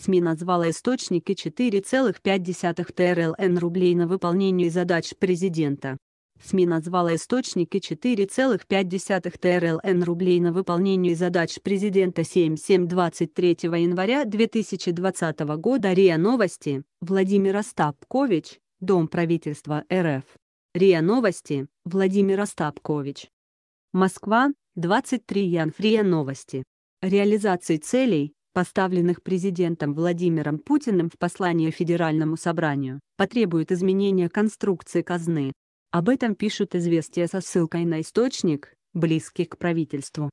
СМИ назвала источники 4,5 ТРЛН рублей на выполнение задач президента. СМИ назвала источники 4,5 ТРЛН рублей на выполнение задач президента 7.7.23 января 2020 года РИА Новости, Владимир Остапкович, Дом правительства РФ. РИА Новости, Владимир Остапкович. Москва, 23 января Новости. Реализации целей, поставленных президентом Владимиром Путиным в послании Федеральному собранию, потребует изменения конструкции казны. Об этом пишут известия со ссылкой на источник, близкий к правительству.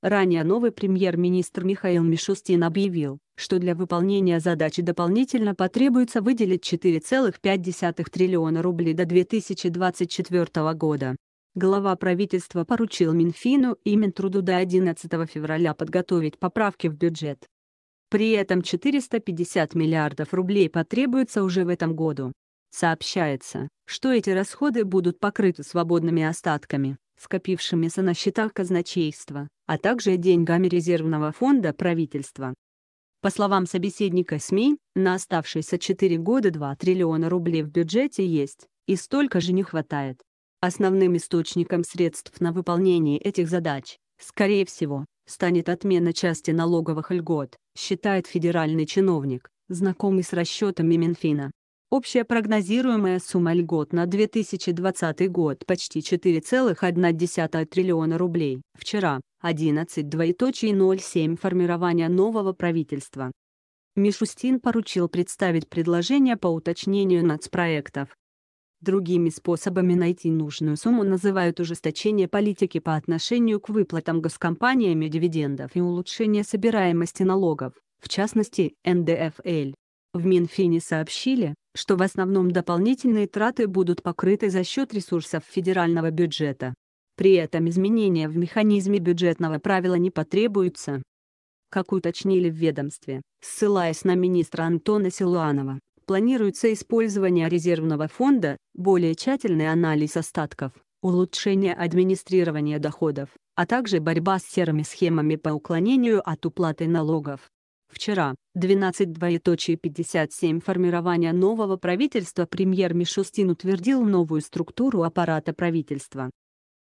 Ранее новый премьер-министр Михаил Мишустин объявил, что для выполнения задачи дополнительно потребуется выделить 4,5 триллиона рублей до 2024 года глава правительства поручил Минфину и Минтруду до 11 февраля подготовить поправки в бюджет. При этом 450 миллиардов рублей потребуется уже в этом году. Сообщается, что эти расходы будут покрыты свободными остатками, скопившимися на счетах казначейства, а также деньгами резервного фонда правительства. По словам собеседника СМИ, на оставшиеся 4 года 2 триллиона рублей в бюджете есть, и столько же не хватает. Основным источником средств на выполнение этих задач, скорее всего, станет отмена части налоговых льгот, считает федеральный чиновник, знакомый с расчетами Минфина. Общая прогнозируемая сумма льгот на 2020 год почти 4,1 триллиона рублей. Вчера, 11.07 формирование нового правительства. Мишустин поручил представить предложение по уточнению нацпроектов, Другими способами найти нужную сумму называют ужесточение политики по отношению к выплатам госкомпаниями дивидендов и улучшение собираемости налогов, в частности, НДФЛ. В Минфине сообщили, что в основном дополнительные траты будут покрыты за счет ресурсов федерального бюджета. При этом изменения в механизме бюджетного правила не потребуются. Как уточнили в ведомстве, ссылаясь на министра Антона Силуанова, планируется использование резервного фонда более тщательный анализ остатков, улучшение администрирования доходов, а также борьба с серыми схемами по уклонению от уплаты налогов. Вчера, 12.57 формирования нового правительства премьер Мишустин утвердил новую структуру аппарата правительства,